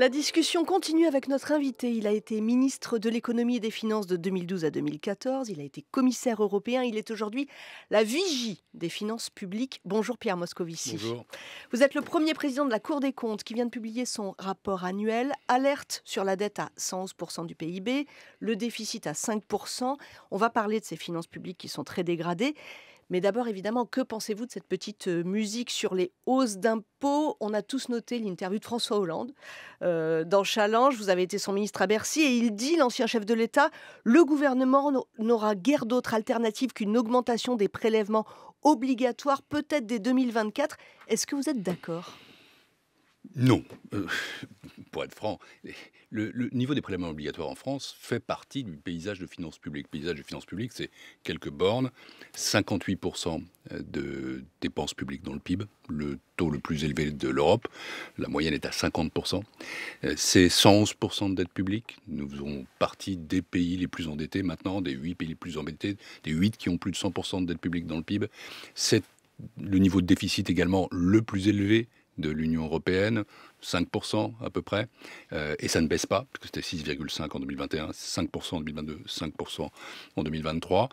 La discussion continue avec notre invité. Il a été ministre de l'économie et des finances de 2012 à 2014. Il a été commissaire européen. Il est aujourd'hui la vigie des finances publiques. Bonjour Pierre Moscovici. Bonjour. Vous êtes le premier président de la Cour des comptes qui vient de publier son rapport annuel. Alerte sur la dette à 111% du PIB, le déficit à 5%. On va parler de ces finances publiques qui sont très dégradées. Mais d'abord, évidemment, que pensez-vous de cette petite euh, musique sur les hausses d'impôts On a tous noté l'interview de François Hollande. Euh, dans Challenge, vous avez été son ministre à Bercy et il dit, l'ancien chef de l'État, le gouvernement n'aura guère d'autre alternative qu'une augmentation des prélèvements obligatoires, peut-être dès 2024. Est-ce que vous êtes d'accord non. Euh, pour être franc, le, niveau des prélèvements obligatoires en France fait partie du paysage de finances publiques. Le paysage de finances publiques, c'est quelques bornes, 58% de dépenses publiques dans le PIB, le taux le plus élevé de l'Europe, la moyenne est à 50%. Euh, c'est 111% de dette publique, nous faisons partie des pays les plus endettés maintenant, des 8 pays les plus endettés, des 8 qui ont plus de 100% de dette publique dans le PIB. C'est le niveau de déficit également le plus élevé de l'Union européenne, 5% à peu près, euh, et ça ne baisse pas, puisque c'était 6,5 en 2021, 5% en 2022, 5% en 2023.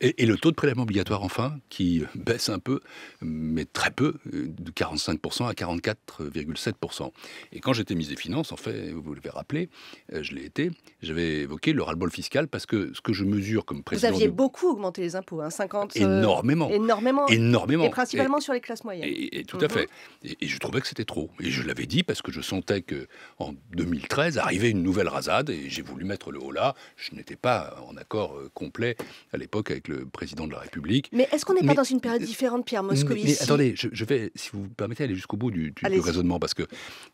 Et, et, le taux de prélèvement obligatoire, enfin, qui baisse un peu, mais très peu, euh, de 45% à 44,7%. Et quand j'étais ministre des Finances, en fait, vous l'avez rappelé, euh, je l'ai été, j'avais évoqué le ras-le-bol fiscal, parce que ce que je mesure comme président... Vous aviez beaucoup augmenté les impôts, 50... Hein, énormément. énormément. Énormément. Et principalement sur les classes moyennes. Et, tout à mhm. fait. et je trouvais que c'était trop. Et je l'avais dit parce que je sentais que en 2013 arrivait une nouvelle rasade et j'ai voulu mettre le haut là. Je n'étais pas en accord euh, complet à l'époque avec le président de la République. Mais est-ce qu'on n'est pas dans une période différente, Pierre Moscovici mais, attendez, je, vais, si vous permettez, aller jusqu'au bout du, raisonnement parce que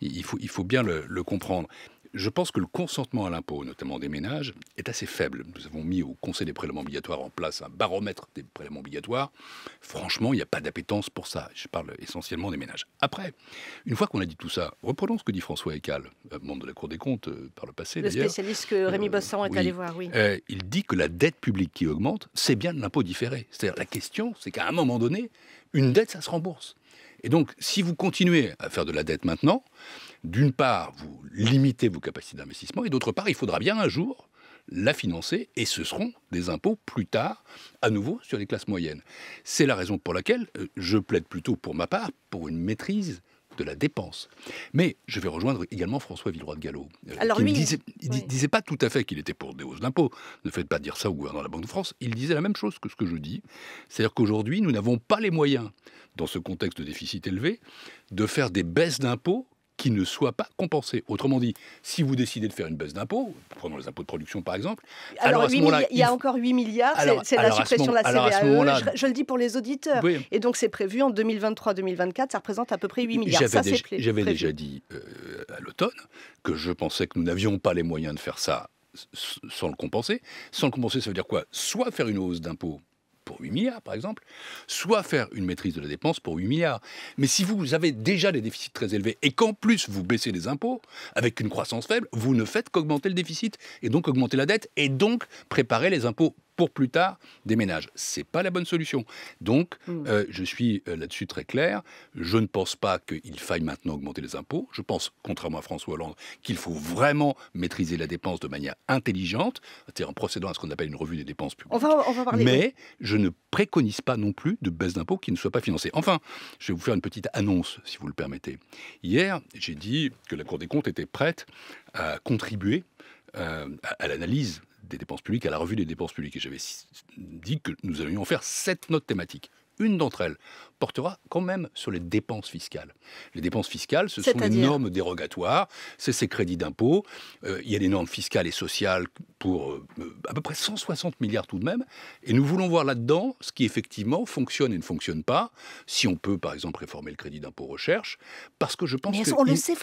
il faut, il faut bien le, le comprendre je pense que le consentement à l'impôt, notamment des ménages, est assez faible. Nous avons mis au Conseil des prélèvements obligatoires en place un baromètre des prélèvements obligatoires. Franchement, il n'y a pas d'appétence pour ça. Je parle essentiellement des ménages. Après, une fois qu'on a dit tout ça, reprenons ce que dit François Eccal, euh, membre de la Cour des comptes euh, par le passé. Le spécialiste que Rémi euh, Bossan est allé voir, oui. il dit que la dette publique qui augmente, c'est bien de l'impôt différé. C'est-à-dire la question, c'est qu'à un moment donné, une dette, ça se rembourse. Et donc, si vous continuez à faire de la dette maintenant, d'une part, vous limitez vos capacités d'investissement, et d'autre part, il faudra bien un jour la financer, et ce seront des impôts plus tard, à nouveau, sur les classes moyennes. C'est la raison pour laquelle euh, je plaide plutôt, pour ma part, pour une maîtrise de la dépense. Mais je vais rejoindre également François Villeroy de Gallo. Euh, disait, il ne disait pas tout à fait qu'il était pour des hausses d'impôts. Ne faites pas dire ça au gouvernement de la Banque de France. Il disait la même chose que ce que je dis. C'est-à-dire qu'aujourd'hui, nous n'avons pas les moyens, dans ce contexte de déficit élevé, de faire des baisses d'impôts qui ne soit pas compensé. Autrement dit, si vous décidez de faire une baisse d'impôts, prenons les impôts de production par exemple, alors, à ce moment-là... Il y a encore 8 milliards, c'est la suppression de la CVAE, e, je, le dis pour les auditeurs. Et donc c'est prévu en 2023-2024, ça représente à peu près 8 milliards. J'avais déjà, dit euh, à l'automne que je pensais que nous n'avions pas les moyens de faire ça sans le compenser. Sans le compenser, ça veut dire quoi Soit faire une hausse d'impôts pour 8 milliards, par exemple, soit faire une maîtrise de la dépense pour 8 milliards. Mais si vous avez déjà des déficits très élevés et qu'en plus vous baissez les impôts avec une croissance faible, vous ne faites qu'augmenter le déficit et donc augmenter la dette et donc préparer les impôts pour plus tard des ménages. C'est pas la bonne solution. Donc, hmm. euh, je suis euh, là-dessus très clair. Je ne pense pas qu'il faille maintenant augmenter les impôts. Je pense, contrairement à François Hollande, qu'il faut vraiment maîtriser la dépense de manière intelligente, cest en procédant à ce qu'on appelle une revue des dépenses publiques. Mais je ne préconise pas non plus de baisse d'impôts qui ne soit pas financée. Enfin, je vais vous faire une petite annonce, si vous le permettez. Hier, j'ai dit que la Cour des comptes était prête à contribuer euh, à l'analyse des dépenses publiques, à la revue des dépenses publiques. Et j'avais dit que nous allions faire sept notes thématiques. Une d'entre elles portera quand même sur les dépenses fiscales. Les dépenses fiscales, ce sont les normes dérogatoires, c'est ces crédits d'impôt. Euh, il y a des normes fiscales et sociales pour euh, à peu près 160 milliards tout de même. Et nous voulons voir là-dedans ce qui effectivement fonctionne et ne fonctionne pas. Si on peut, par exemple, réformer le crédit d'impôt recherche, parce que je pense que euh, on le sait.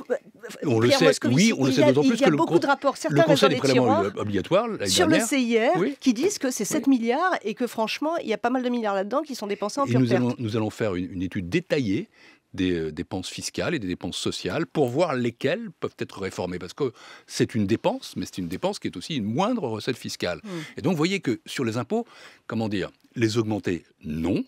On le sait. Oui, on le sait d'autant plus que beaucoup de rapports, certains le sur le CIR qui disent que c'est 7 milliards et que franchement, il y a pas mal de milliards là-dedans qui sont dépensés en pure perte. nous allons faire une, étude détaillée euh, des dépenses fiscales et des dépenses sociales pour voir lesquelles peuvent être réformées. Parce que c'est une dépense, mais c'est une dépense qui est aussi une moindre recette fiscale. Mmh. Et donc, vous voyez que sur les impôts, comment dire, les augmenter, non.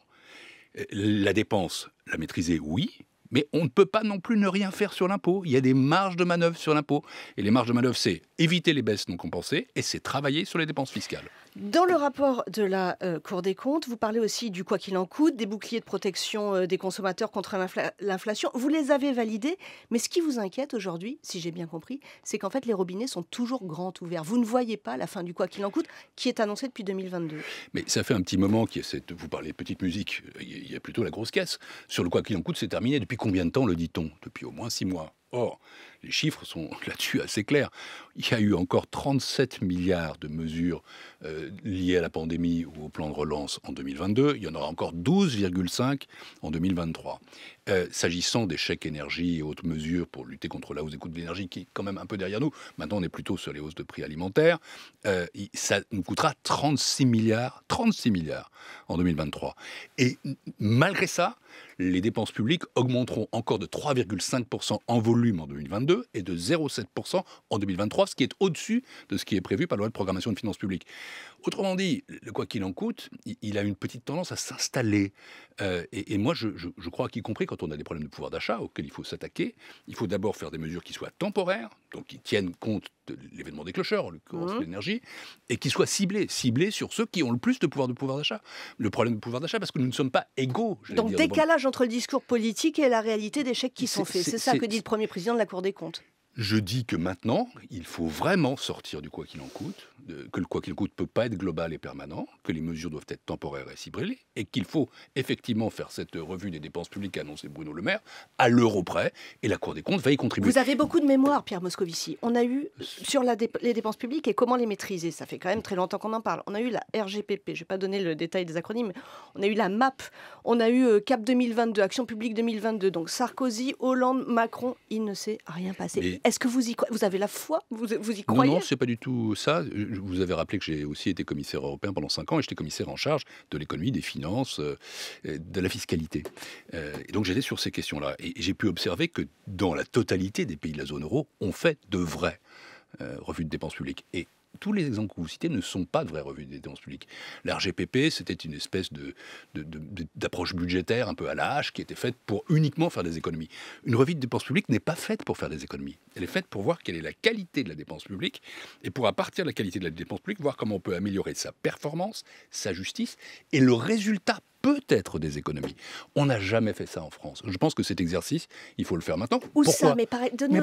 La dépense, la maîtriser, oui. Mais on ne peut pas non plus ne rien faire sur l'impôt. Il y a des marges de manœuvre sur l'impôt. Et les marges de manœuvre, c'est éviter les baisses non compensées et c'est travailler sur les dépenses fiscales. Dans le rapport de la euh, Cour des comptes, vous parlez aussi du quoi qu'il en coûte, des boucliers de protection euh, des consommateurs contre l'inflation. Vous les avez validés, mais ce qui vous inquiète aujourd'hui, si j'ai bien compris, c'est qu'en fait les robinets sont toujours grands ouverts. Vous ne voyez pas la fin du quoi qu'il en coûte qui est annoncé depuis 2022. Mais ça fait un petit moment qu'il y a cette... Vous parlez petite musique, il y a plutôt la grosse caisse. Sur le quoi qu'il en coûte, c'est terminé. Depuis combien de temps le dit-on Depuis au moins six mois. Or, les chiffres sont là-dessus assez clairs il y a eu encore 37 milliards de mesures euh, liées à la pandémie ou au plan de relance en 2022. Il y en aura encore 12,5 en 2023. Euh, s'agissant des chèques énergie et autres mesures pour lutter contre la hausse des coûts de l'énergie, qui est quand même un peu derrière nous, maintenant on est plutôt sur les hausses de prix alimentaires, euh, ça nous coûtera 36 milliards, 36 milliards en 2023. Et malgré ça, les dépenses publiques augmenteront encore de 3,5% en volume en 2022 et de 0,7% en 2023 ce qui est au-dessus de ce qui est prévu par la loi de programmation de finances publiques. Autrement dit, le quoi qu'il en coûte, il a une petite tendance à s'installer. Euh, et, moi, je, crois qu'y compris quand on a des problèmes de pouvoir d'achat auxquels il faut s'attaquer, il faut d'abord faire des mesures qui soient temporaires, donc qui tiennent compte de l'événement des clocheurs, en l'occurrence mmh. l'énergie, et qui soient ciblées, ciblées sur ceux qui ont le plus de pouvoir de pouvoir d'achat. Le problème de pouvoir d'achat, parce que nous ne sommes pas égaux. Donc décalage entre le discours politique et la réalité des chèques qui sont faits. C'est ça que dit le premier président de la Cour des comptes. Je dis que maintenant, il faut vraiment sortir du quoi qu'il en coûte, que le quoi qu'il en coûte ne peut pas être global et permanent, que les mesures doivent être temporaires et ciblées, et qu'il faut effectivement faire cette revue des dépenses publiques annoncée Bruno Le Maire à l'euro près, et la Cour des comptes va y contribuer. Vous avez beaucoup de mémoire, Pierre Moscovici. On a eu, sur la les dépenses publiques et comment les maîtriser, ça fait quand même très longtemps qu'on en parle. On a eu la RGPP, je ne vais pas donner le détail des acronymes, on a eu la MAP, on a eu euh, CAP 2022, Action publique 2022, donc Sarkozy, Hollande, Macron, il ne s'est rien passé. Est-ce que vous y vous avez la foi vous, vous y croyez Non, non c'est pas du tout ça. vous avez rappelé que j'ai aussi été commissaire européen pendant 5 ans et j'étais commissaire en charge de l'économie, des finances, euh, de la fiscalité. Euh, et donc j'étais sur ces questions-là et j'ai pu observer que dans la totalité des pays de la zone euro, on fait de vrais euh, revues de dépenses publiques. Et tous les exemples que vous citez ne sont pas de vraies revues des dépenses publiques. La c'était une espèce de, d'approche budgétaire un peu à la hache qui était faite pour uniquement faire des économies. Une revue de dépenses publiques n'est pas faite pour faire des économies. Elle est faite pour voir quelle est la qualité de la dépense publique et pour, à partir de la qualité de la dépense publique, voir comment on peut améliorer sa performance, sa justice et le résultat peut-être des économies. On n'a jamais fait ça en France. Je pense que cet exercice, il faut le faire maintenant. Où Pourquoi ça Mais,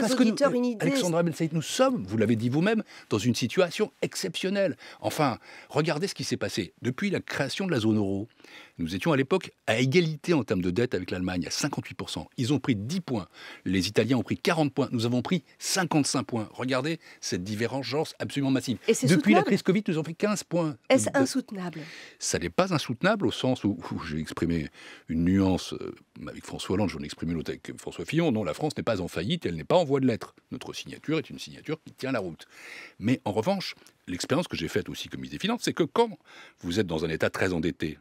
aux auditeurs euh, Alexandra nous sommes, vous l'avez dit vous-même, dans une situation exceptionnelle. Enfin, regardez ce qui s'est passé depuis la création de la zone euro. Nous étions à l'époque à égalité en termes de dette avec l'Allemagne, à 58%. Ils ont pris 10 points. Les Italiens ont pris 40 points. Nous avons pris 55 points. Regardez cette divergence absolument massive. Depuis la crise Covid, nous avons fait 15 points. Est-ce insoutenable Ça n'est pas insoutenable au sens où, j'ai exprimé une nuance euh, avec François Hollande, j'en ai exprimé l'autre avec François Fillon. Non, la France n'est pas en faillite, elle n'est pas en voie de l'être. Notre signature est une signature qui tient la route. Mais en revanche, l'expérience que j'ai faite aussi comme ministre des Finances, c'est que quand vous êtes dans un État très endetté,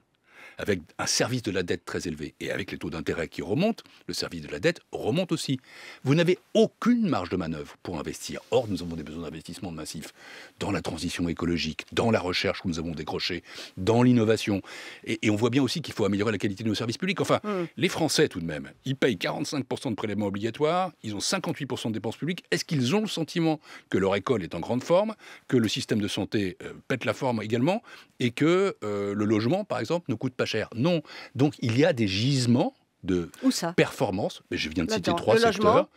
avec un service de la dette très élevé et avec les taux d'intérêt qui remontent, le service de la dette remonte aussi. Vous n'avez aucune marge de manœuvre pour investir. Or, nous avons des besoins d'investissement massifs dans la transition écologique, dans la recherche que nous avons décrochée, dans l'innovation. Et, on voit bien aussi qu'il faut améliorer la qualité de nos services publics. Enfin, hmm. les Français tout de même, ils payent 45% de prélèvements obligatoires, ils ont 58% de dépenses publiques. Est-ce qu'ils ont le sentiment que leur école est en grande forme, que le système de santé euh, pète la forme également, et que euh, le logement, par exemple, ne coûte pas non. Donc il y a des gisements de performance. Mais je viens de citer trois secteurs.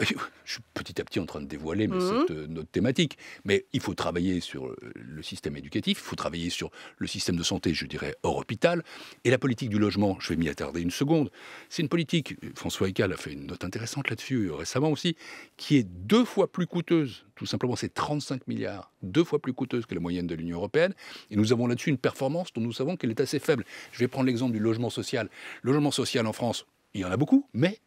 Euh, je suis petit à petit en train de dévoiler mais mhm. euh, notre thématique. Mais il faut travailler sur euh, le système éducatif, il faut travailler sur le système de santé, je dirais, hors hôpital. Et la politique du logement, je vais m'y attarder une seconde. C'est une politique, François Ecal a fait une note intéressante là-dessus récemment aussi, qui est deux fois plus coûteuse, tout simplement, c'est 35 milliards, deux fois plus coûteuse que la moyenne de l'Union européenne. Et nous avons là-dessus une performance dont nous savons qu'elle est assez faible. Je vais prendre l'exemple du logement social. Le logement social en France, il y en a beaucoup, mais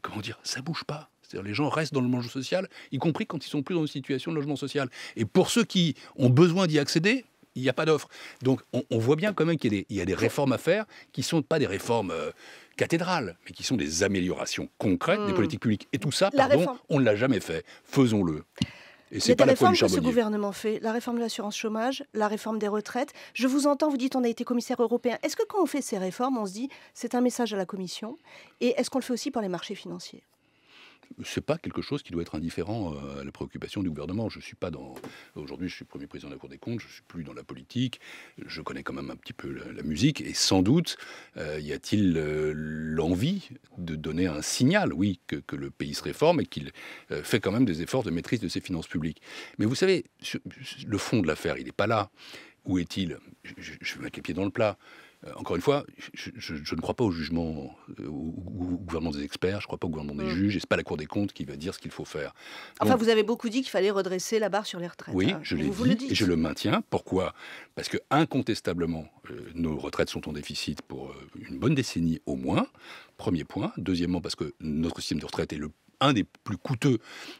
comment dire, ça bouge pas les gens restent dans le logement social, y compris quand ils sont plus dans une situation de logement social. Et pour ceux qui ont besoin d'y accéder, il n'y a pas d'offre. Donc on, voit bien quand même qu'il y, a des réformes à faire qui ne sont pas des réformes euh, cathédrales, mais qui sont des améliorations concrètes des mmh. politiques publiques. Et tout ça, pardon, on ne l'a jamais fait. Faisons-le. Et c'est pas la réforme que ce gouvernement fait, la réforme de l'assurance chômage, la réforme des retraites. Je vous entends, vous dites on a été commissaire européen. Est-ce que quand on fait ces réformes, on se dit c'est un message à la Commission Et est-ce qu'on le fait aussi par les marchés financiers c'est pas quelque chose qui doit être indifférent euh, à la préoccupation du gouvernement. Je suis pas dans. Aujourd'hui, je suis premier président de la Cour des comptes, je suis plus dans la politique. Je connais quand même un petit peu la, musique et sans doute euh, y a-t-il euh, l'envie de donner un signal, oui, que, le pays se réforme et qu'il fait quand même des efforts de maîtrise de ses finances publiques. Mais vous savez, le fond de l'affaire, il n'est pas là. Où est-il je, je vais mettre les pieds dans le plat. Euh, encore une fois, je, ne crois pas au jugement, euh, au, gouvernement des experts, je ne crois pas au gouvernement des mm. juges, et ce n'est pas la Cour des comptes qui va dire ce qu'il faut faire. enfin, vous avez beaucoup dit qu'il fallait redresser la barre sur les retraites. Oui, hein, je l'ai dit et je le maintiens. Pourquoi Parce que incontestablement, euh, nos retraites sont en déficit pour une bonne décennie au moins. Premier point. Deuxièmement, parce que notre système de retraite est le un des plus coûteux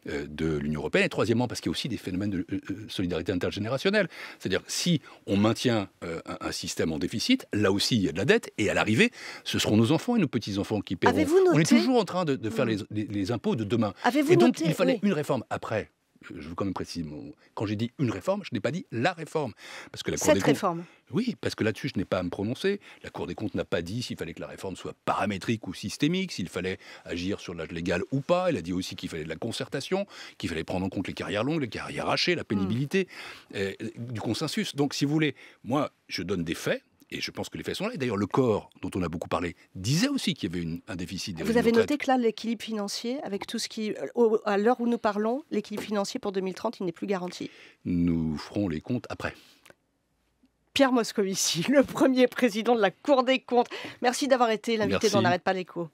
euh, de l'Union européenne, et troisièmement parce qu'il y a aussi des phénomènes de euh, euh, solidarité intergénérationnelle. C'est-à-dire si on maintient un système en déficit, là aussi il y a de la dette, et à l'arrivée, ce seront nos enfants et nos petits-enfants qui paieront. On est toujours en train de, faire hmm. les, impôts de demain. Et donc il fallait une réforme après je veux quand même préciser, quand j'ai dit une réforme, je n'ai pas dit la réforme. Parce que la Cour Cette des réforme Oui, parce que là-dessus, je n'ai pas à me prononcer. La Cour des comptes n'a pas dit s'il fallait que la réforme soit paramétrique ou systémique, s'il fallait agir sur l'âge légal ou pas. Elle a dit aussi qu'il fallait de la concertation, qu'il fallait prendre en compte les carrières longues, les carrières hachées, la pénibilité, hmm. euh, du consensus. Donc, si vous voulez, moi, je donne des faits, et je pense que les faits sont là. Et d'ailleurs, le corps, dont on a beaucoup parlé, disait aussi qu'il y avait un déficit. Vous avez noté que là, l'équilibre financier, avec tout ce qui. Euh, à l'heure où nous parlons, l'équilibre financier pour 2030, il n'est plus garanti. Nous ferons les comptes après. Pierre Moscovici, le premier président de la Cour des comptes. Merci d'avoir été l'invité dans n'arrête pas l'écho.